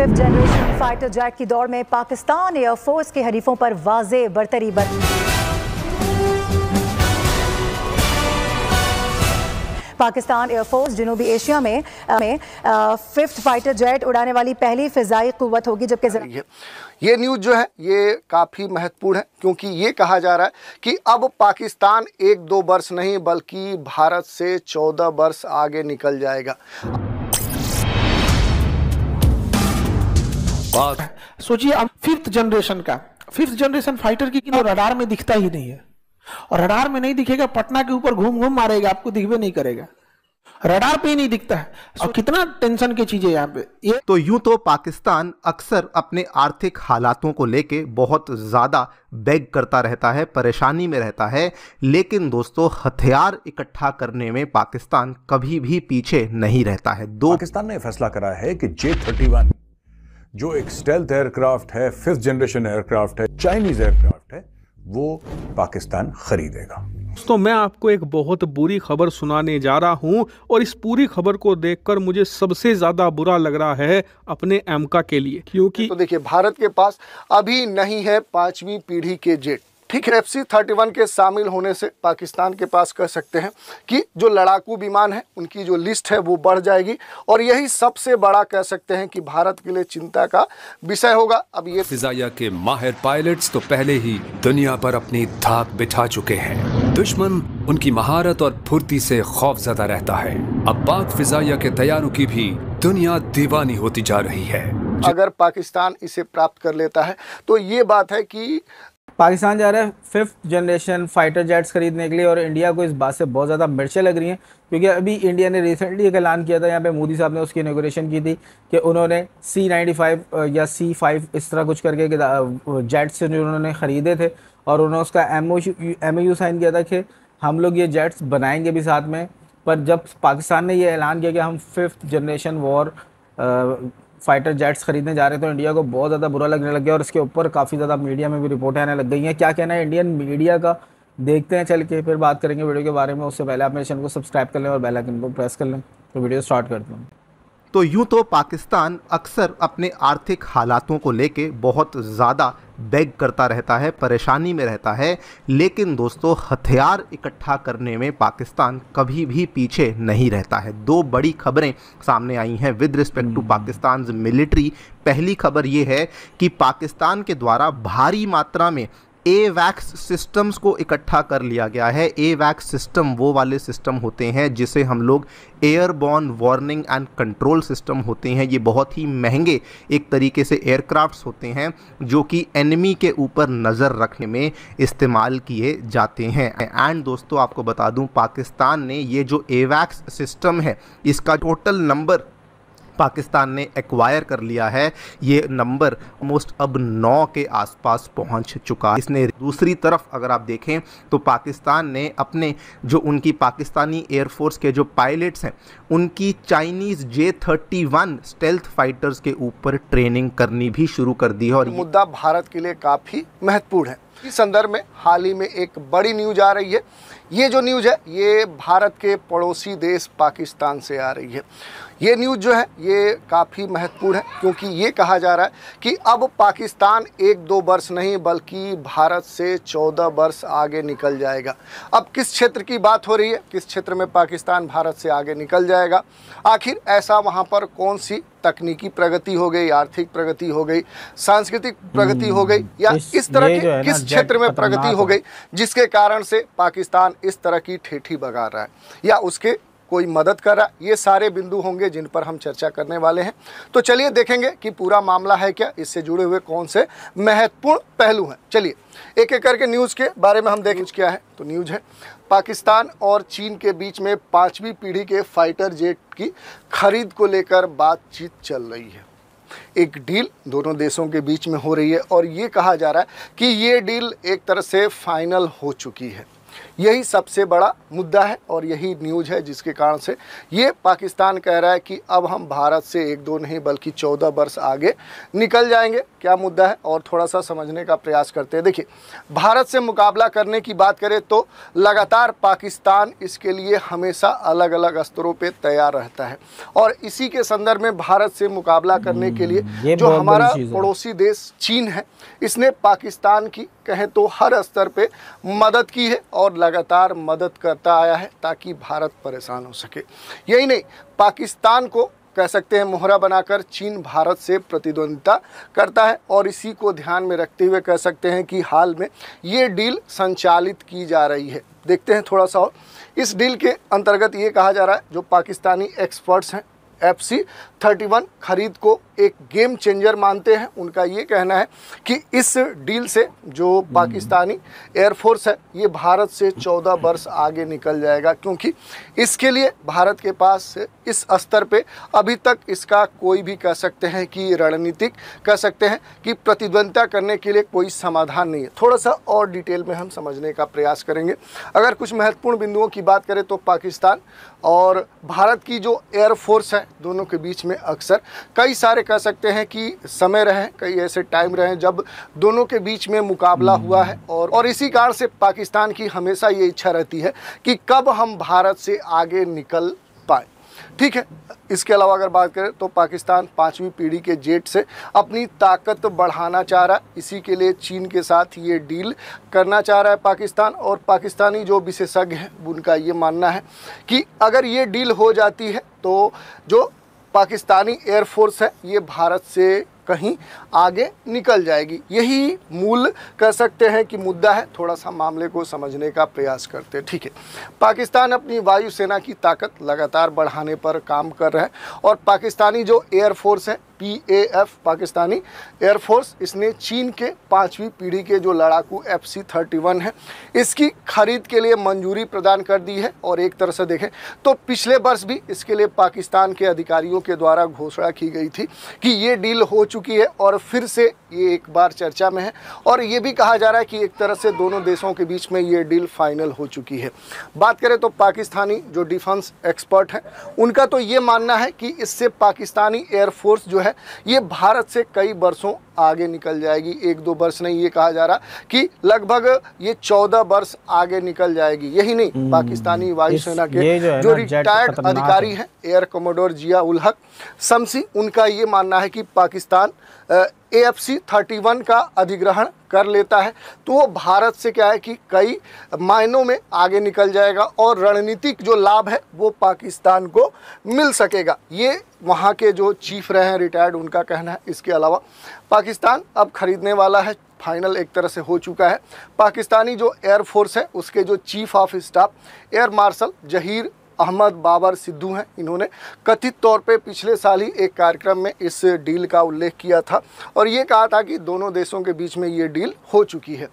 Fifth generation fighter jet की दौड़ में पाकिस्तान एयरफोर्स के हरीफों पर वाजे बरतरी बन पाकिस्तान एयरफोर्स जनूबी एशिया में में फिफ्थ फाइटर जेट उड़ाने वाली पहली फिजाई कुत होगी जबकि ये, ये न्यूज़ जो है ये काफ़ी महत्वपूर्ण है क्योंकि ये कहा जा रहा है कि अब पाकिस्तान एक दो वर्ष नहीं बल्कि भारत से चौदह वर्ष आगे निकल जाएगा बात सोचिए अब फिफ्थ जनरेशन का फिफ्थ जनरेशन फाइटर की रडार में दिखता ही नहीं है और रडार में नहीं दिखेगा पटना के ऊपर घूम घूम मारेगा आपको दिखवे नहीं करेगा रडार पे ही नहीं दिखता है और कितना टेंशन की चीजें यहाँ पे ये तो यूं तो पाकिस्तान अक्सर अपने आर्थिक हालातों को लेके बहुत ज़्यादा बैग करता रहता है परेशानी में रहता है लेकिन दोस्तों हथियार इकट्ठा करने में पाकिस्तान कभी भी पीछे नहीं रहता है दो पाकिस्तान ने फैसला करा है कि जे थर्टी वन जो एक स्टेल्थ एयरक्राफ्ट है फिफ्थ जनरेशन एयरक्राफ्ट है चाइनीज एयरक्राफ्ट है वो पाकिस्तान खरीदेगा दोस्तों मैं आपको एक बहुत बुरी खबर सुनाने जा रहा हूं और इस पूरी खबर को देखकर मुझे सबसे ज्यादा बुरा लग रहा है अपने एमका के लिए क्योंकि तो देखिए भारत के पास अभी नहीं है पांचवी पीढ़ी के जेट ठीक है एफ सी थर्टी वन के शामिल होने से पाकिस्तान के पास कह सकते हैं कि जो लड़ाकू विमान है उनकी जो लिस्ट है वो बढ़ जाएगी और यही सबसे बड़ा कह सकते हैं कि भारत के लिए चिंता का विषय होगा अब ये फिजाइया के माहिर पायलट्स तो पहले ही दुनिया पर अपनी धाक बिठा चुके हैं दुश्मन उनकी महारत और फुर्ती से खौफ ज्यादा रहता है अब पाक फिजाइया के तैयारों की भी दुनिया दीवानी होती जा रही है अगर पाकिस्तान इसे प्राप्त कर लेता है तो ये बात है कि पाकिस्तान जा रहा है फिफ्थ जनरेशन फाइटर जेट्स खरीदने के लिए और इंडिया को इस बात से बहुत ज़्यादा मिर्चें लग रही हैं क्योंकि अभी इंडिया ने रिसेंटली एक ऐलान किया था यहाँ पे मोदी साहब ने उसकी इनोग्रेशन की थी कि उन्होंने सी नाइन्टी फाइव या सी फाइव इस तरह कुछ करके जेट्स जो उन्होंने ख़रीदे थे और उन्होंने उसका एम ओ यू साइन किया था कि हम लोग ये जेट्स बनाएंगे भी साथ में पर जब पाकिस्तान ने ये ऐलान किया कि हम fifth generation war fighter jets खरीदने जा रहे हैं तो इंडिया को बहुत ज़्यादा बुरा लगने लग गया और इसके ऊपर काफ़ी ज़्यादा मीडिया में भी रिपोर्टें आने लग गई हैं क्या कहना है इंडियन मीडिया का देखते हैं चल के फिर बात करेंगे वीडियो के बारे में उससे पहले आप मेरे चैनल को सब्सक्राइब कर लें और बेल आइकन को प्रेस कर लें तो वीडियो स्टार्ट करते हैं तो यूँ तो पाकिस्तान अक्सर अपने आर्थिक हालातों को लेके बहुत ज़्यादा बैग करता रहता है परेशानी में रहता है लेकिन दोस्तों हथियार इकट्ठा करने में पाकिस्तान कभी भी पीछे नहीं रहता है दो बड़ी खबरें सामने आई हैं with respect to Pakistan military पहली खबर ये है कि पाकिस्तान के द्वारा भारी मात्रा में ए वैक्स सिस्टम्स को इकट्ठा कर लिया गया है ए वैक्स सिस्टम वो वाले सिस्टम होते हैं जिसे हम लोग airborne warning and control system होते हैं ये बहुत ही महंगे एक तरीके से एयरक्राफ्ट्स होते हैं जो कि एनिमी के ऊपर नज़र रखने में इस्तेमाल किए जाते हैं एंड दोस्तों आपको बता दूं पाकिस्तान ने ये जो ए सिस्टम है इसका टोटल नंबर पाकिस्तान ने एक्वायर कर लिया है ये नंबर मोस्ट अब नौ के आसपास पहुंच चुका इसने दूसरी तरफ अगर आप देखें तो पाकिस्तान ने अपने जो उनकी पाकिस्तानी एयरफोर्स के जो पायलट्स हैं उनकी Chinese J thirty one stealth fighters के ऊपर ट्रेनिंग करनी भी शुरू कर दी है और मुद्दा भारत के लिए काफ़ी महत्वपूर्ण है इस संदर्भ में हाल ही में एक बड़ी न्यूज आ रही है ये जो न्यूज़ है ये भारत के पड़ोसी देश पाकिस्तान से आ रही है ये न्यूज़ जो है ये काफ़ी महत्वपूर्ण है क्योंकि ये कहा जा रहा है कि अब पाकिस्तान एक दो वर्ष नहीं बल्कि भारत से चौदह वर्ष आगे निकल जाएगा अब किस क्षेत्र की बात हो रही है किस क्षेत्र में पाकिस्तान भारत से आगे निकल जाएगा आखिर ऐसा वहाँ पर कौन सी तकनीकी प्रगति हो गई आर्थिक प्रगति हो गई सांस्कृतिक प्रगति हो गई या हम्म, इस तरह के किस क्षेत्र में प्रगति हो गई जिसके कारण से पाकिस्तान इस तरह की ठेठी बगा रहा है या उसके कोई मदद कर रहा है ये सारे बिंदु होंगे जिन पर हम चर्चा करने वाले हैं तो चलिए देखेंगे कि पूरा मामला है क्या इससे जुड़े हुए कौन से महत्वपूर्ण पहलू हैं चलिए एक एक करके न्यूज़ के बारे में हम देखें क्या है तो न्यूज़ है पाकिस्तान और चीन के बीच में पाँचवीं पीढ़ी के फाइटर जेट की खरीद को लेकर बातचीत चल रही है एक डील दोनों देशों के बीच में हो रही है और ये कहा जा रहा है कि ये डील एक तरह से फाइनल हो चुकी है यही सबसे बड़ा मुद्दा है और यही न्यूज़ है जिसके कारण से ये पाकिस्तान कह रहा है कि अब हम भारत से एक दो नहीं बल्कि चौदह वर्ष आगे निकल जाएंगे क्या मुद्दा है और थोड़ा सा समझने का प्रयास करते हैं देखिए भारत से मुकाबला करने की बात करें तो लगातार पाकिस्तान इसके लिए हमेशा अलग अलग स्तरों पर तैयार रहता है और इसी के संदर्भ में भारत से मुकाबला करने के लिए हम्म, जो हमारा पड़ोसी देश चीन है इसने पाकिस्तान की कहें तो हर स्तर पर मदद की है और लगातार मदद करता आया है ताकि भारत परेशान हो सके यही नहीं पाकिस्तान को कह सकते हैं मोहरा बनाकर चीन भारत से प्रतिद्वंदिता करता है और इसी को ध्यान में रखते हुए कह सकते हैं कि हाल में ये डील संचालित की जा रही है देखते हैं थोड़ा सा और इस डील के अंतर्गत ये कहा जा रहा है जो पाकिस्तानी एक्सपर्ट्स हैं एफ सी थर्टी वन खरीद को एक गेम चेंजर मानते हैं उनका ये कहना है कि इस डील से जो पाकिस्तानी एयरफोर्स है ये भारत से 14 वर्ष आगे निकल जाएगा क्योंकि इसके लिए भारत के पास इस स्तर पे अभी तक इसका कोई भी कह सकते हैं कि रणनीतिक कह सकते हैं कि प्रतिद्वंदिता करने के लिए कोई समाधान नहीं है थोड़ा सा और डिटेल में हम समझने का प्रयास करेंगे अगर कुछ महत्वपूर्ण बिंदुओं की बात करें तो पाकिस्तान और भारत की जो एयरफोर्स है दोनों के बीच में अक्सर कई सारे कह सकते हैं कि समय रहे कई ऐसे टाइम रहे जब दोनों के बीच में मुकाबला हुआ है और और इसी कारण से पाकिस्तान की हमेशा ये इच्छा रहती है कि कब हम भारत से आगे निकल पाएँ ठीक है इसके अलावा अगर बात करें तो पाकिस्तान पाँचवीं पीढ़ी के जेट से अपनी ताकत बढ़ाना चाह रहा है इसी के लिए चीन के साथ ये डील करना चाह रहा है पाकिस्तान और पाकिस्तानी जो विशेषज्ञ हैं उनका ये मानना है कि अगर ये डील हो जाती है तो जो पाकिस्तानी एयरफोर्स है ये भारत से कहीं आगे निकल जाएगी यही मूल कह सकते हैं कि मुद्दा है थोड़ा सा मामले को समझने का प्रयास करते हैं ठीक है पाकिस्तान अपनी वायुसेना की ताकत लगातार बढ़ाने पर काम कर रहा है और पाकिस्तानी जो एयरफोर्स है P A F Pakistani air force इसने चीन के पाँचवीं पीढ़ी के जो लड़ाकू एफ सी थर्टी वन है इसकी खरीद के लिए मंजूरी प्रदान कर दी है और एक तरह से देखें तो पिछले वर्ष भी इसके लिए पाकिस्तान के अधिकारियों के द्वारा घोषणा की गई थी कि ये डील हो चुकी है और फिर से ये एक बार चर्चा में है और ये भी कहा जा रहा है कि एक तरह से दोनों देशों के बीच में ये डील फाइनल हो चुकी है बात करें तो पाकिस्तानी जो डिफेंस एक्सपर्ट हैं उनका तो ये मानना है कि इससे पाकिस्तानी एयरफोर्स जो है ये भारत से कई बरसों आगे निकल जाएगी एक दो वर्ष नहीं ये कहा जा रहा कि लगभग ये चौदह वर्ष आगे निकल जाएगी यही नहीं हम्म। पाकिस्तानी वायुसेना के जो, रिटायर्ड अधिकारी हैं एयर कमोडोर जिया उल हक शमसी उनका ये मानना है कि Pakistan A F C thirty one का अधिग्रहण कर लेता है तो वो भारत से क्या है कि कई मायनों में आगे निकल जाएगा और रणनीतिक जो लाभ है वो पाकिस्तान को मिल सकेगा ये वहाँ के जो चीफ रहे हैं रिटायर्ड उनका कहना है इसके अलावा पाकिस्तान अब ख़रीदने वाला है फाइनल एक तरह से हो चुका है पाकिस्तानी जो एयरफोर्स है उसके जो chief of staff air marshal Zaheer Ahmed Babar Sidhu हैं इन्होंने कथित तौर पे पिछले साल ही एक कार्यक्रम में इस डील का उल्लेख किया था और ये कहा था कि दोनों देशों के बीच में ये डील हो चुकी है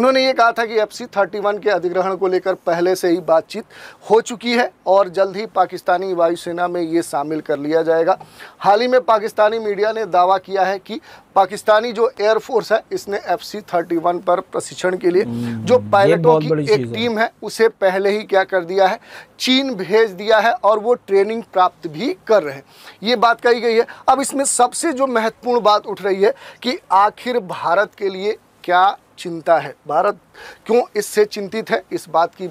उन्होंने ये कहा था कि एफ सी के अधिग्रहण को लेकर पहले से ही बातचीत हो चुकी है और जल्द ही पाकिस्तानी वायुसेना में ये शामिल कर लिया जाएगा हाल ही में पाकिस्तानी मीडिया ने दावा किया है कि पाकिस्तानी जो एयरफोर्स है इसने एफ सी थर्टी वन पर प्रशिक्षण के लिए जो पायलटों की एक टीम है उसे पहले ही क्या कर दिया है चीन भेज दिया है और वो ट्रेनिंग प्राप्त भी कर रहे हैं ये बात कही गई है अब इसमें सबसे जो महत्वपूर्ण बात उठ रही है कि आखिर भारत के लिए क्या चिंता है भारत क्यों इससे चिंतित है इस बात की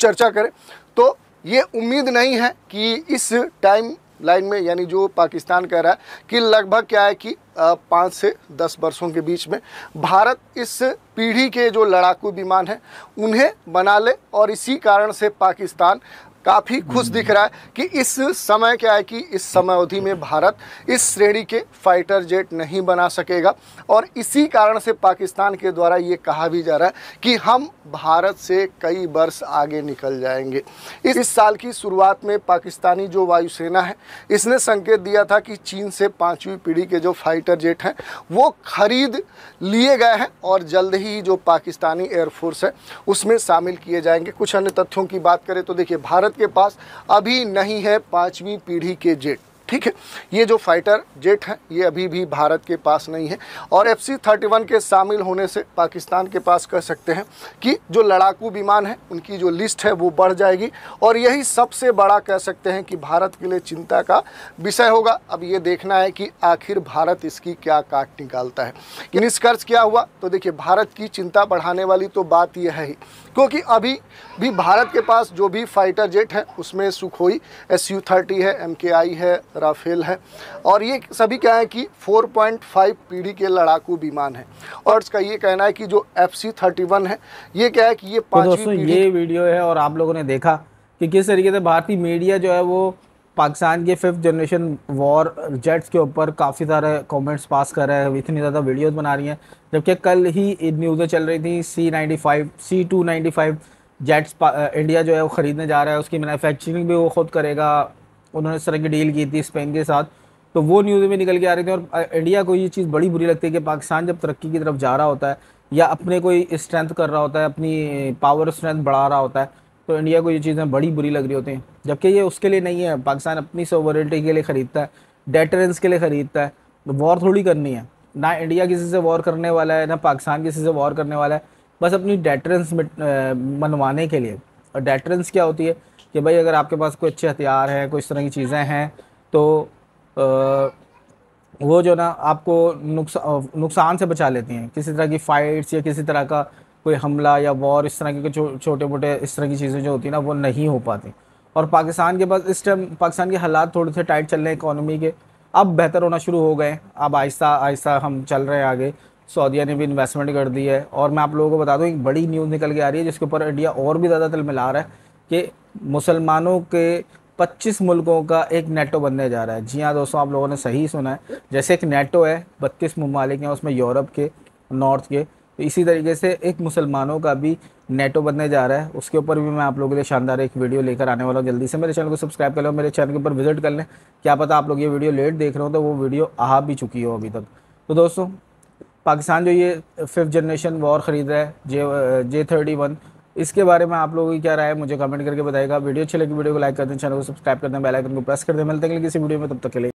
चर्चा करें तो ये उम्मीद नहीं है कि इस टाइम लाइन में यानी जो पाकिस्तान कह रहा है कि लगभग क्या है कि पाँच से दस वर्षों के बीच में भारत इस पीढ़ी के जो लड़ाकू विमान हैं उन्हें बना ले और इसी कारण से पाकिस्तान काफ़ी खुश दिख रहा है कि इस समय क्या है कि इस समय अवधि में भारत इस श्रेणी के फाइटर जेट नहीं बना सकेगा और इसी कारण से पाकिस्तान के द्वारा ये कहा भी जा रहा है कि हम भारत से कई वर्ष आगे निकल जाएंगे इस, इस साल की शुरुआत में पाकिस्तानी जो वायुसेना है इसने संकेत दिया था कि चीन से पाँचवीं पीढ़ी के जो फाइटर जेट हैं वो खरीद लिए गए हैं और जल्द ही जो पाकिस्तानी एयरफोर्स है उसमें शामिल किए जाएंगे कुछ अन्य तथ्यों की बात करें तो देखिए भारत के पास अभी नहीं है पांचवी पीढ़ी के जेट ठीक है ये जो फाइटर जेट हैं ये अभी भी भारत के पास नहीं है और एफ सी थर्टी वन के शामिल होने से पाकिस्तान के पास कह सकते हैं कि जो लड़ाकू विमान हैं उनकी जो लिस्ट है वो बढ़ जाएगी और यही सबसे बड़ा कह सकते हैं कि भारत के लिए चिंता का विषय होगा अब ये देखना है कि आखिर भारत इसकी क्या काट निकालता है निष्कर्ष क्या हुआ तो देखिए भारत की चिंता बढ़ाने वाली तो बात यह है ही क्योंकि अभी भी भारत के पास जो भी फाइटर जेट है उसमें सुखोई एस यू थर्टी है एम के आई है राफेल है और ये सभी क्या है कि 4.5 पीढ़ी के लड़ाकू विमान है और इसका ये कहना है कि जो एफ सी थर्टी है ये क्या है कि ये तो दोस्तों ये वीडियो है और आप लोगों ने देखा कि किस तरीके से भारतीय मीडिया जो है वो पाकिस्तान के फिफ्थ जनरेशन वॉर जेट्स के ऊपर काफ़ी सारे कमेंट्स पास कर रहे हैं इतनी ज़्यादा वीडियोस बना रही हैं जबकि कल ही न्यूज़ें चल रही थी C ninety five C two ninety five jets India जो है वो ख़रीदने जा रहा है उसकी मैनुफैक्चरिंग भी वो खुद करेगा उन्होंने इस तरह की डील की थी स्पेन के साथ तो वो न्यूज़ में निकल के आ रही थी और इंडिया को ये चीज़ बड़ी बुरी लगती है कि पाकिस्तान जब तरक्की की तरफ जा रहा होता है या अपने कोई स्ट्रेंथ कर रहा होता है अपनी पावर स्ट्रेंथ बढ़ा रहा होता है तो इंडिया को ये चीज़ें बड़ी बुरी लग रही होती हैं जबकि ये उसके लिए नहीं है पाकिस्तान अपनी सोवरिटी के लिए ख़रीदता है डेटरेंस के लिए ख़रीदता है तो वॉर थोड़ी करनी है ना इंडिया किसी से वॉर करने वाला है ना पाकिस्तान किसी से वॉर करने वाला है बस अपनी डेटरेंस मनवाने के लिए और डेटरेंस क्या होती है कि भाई अगर आपके पास कोई अच्छे हथियार हैं कोई इस तरह की चीज़ें हैं तो आ, वो जो ना आपको नुकसा नुकसान से बचा लेती हैं किसी तरह की फ़ाइट्स या किसी तरह का कोई हमला या वॉर इस तरह के छो, छोटे मोटे इस तरह की चीज़ें जो होती हैं ना वो नहीं हो पाती और पाकिस्तान के पास इस टाइम पाकिस्तान के हालात थोड़े से टाइट चल रहे हैं इकानमी के अब बेहतर होना शुरू हो गए अब आहिस्ता आहिस्ता हम चल रहे हैं आगे सऊदीया ने भी इन्वेस्टमेंट कर दी है और मैं आप लोगों को बता दूँ एक बड़ी न्यूज़ निकल के आ रही है जिसके ऊपर इंडिया और भी ज़्यादा तिल मिला रहा है कि मुसलमानों के 25 मुल्कों का एक नेटो बनने जा रहा है जी हाँ दोस्तों आप लोगों ने सही सुना है जैसे एक नेटो है बत्तीस ममालिक हैं उसमें यूरोप के नॉर्थ के तो इसी तरीके से एक मुसलमानों का भी नेटो बनने जा रहा है उसके ऊपर भी मैं आप लोगों के लिए शानदार एक वीडियो लेकर आने वाला हूँ जल्दी से मेरे चैनल को सब्सक्राइब कर लो मेरे चैनल के ऊपर विजिट कर लें क्या पता आप लोग ये वीडियो लेट देख रहे हो तो वो वीडियो आ भी चुकी हो अभी तक तो दोस्तों पाकिस्तान जो ये फिफ्थ जनरेशन वॉर ख़रीद रहा है जे जे थर्टी वन इसके बारे में आप लोगों की क्या राय है मुझे कमेंट करके बताएगा वीडियो अच्छी लगी वीडियो को लाइक कर दें चैनल को सब्सक्राइब कर दें बेलाइकन को प्रेस कर दें मिलते हैं किसी वीडियो में तब तक के लिए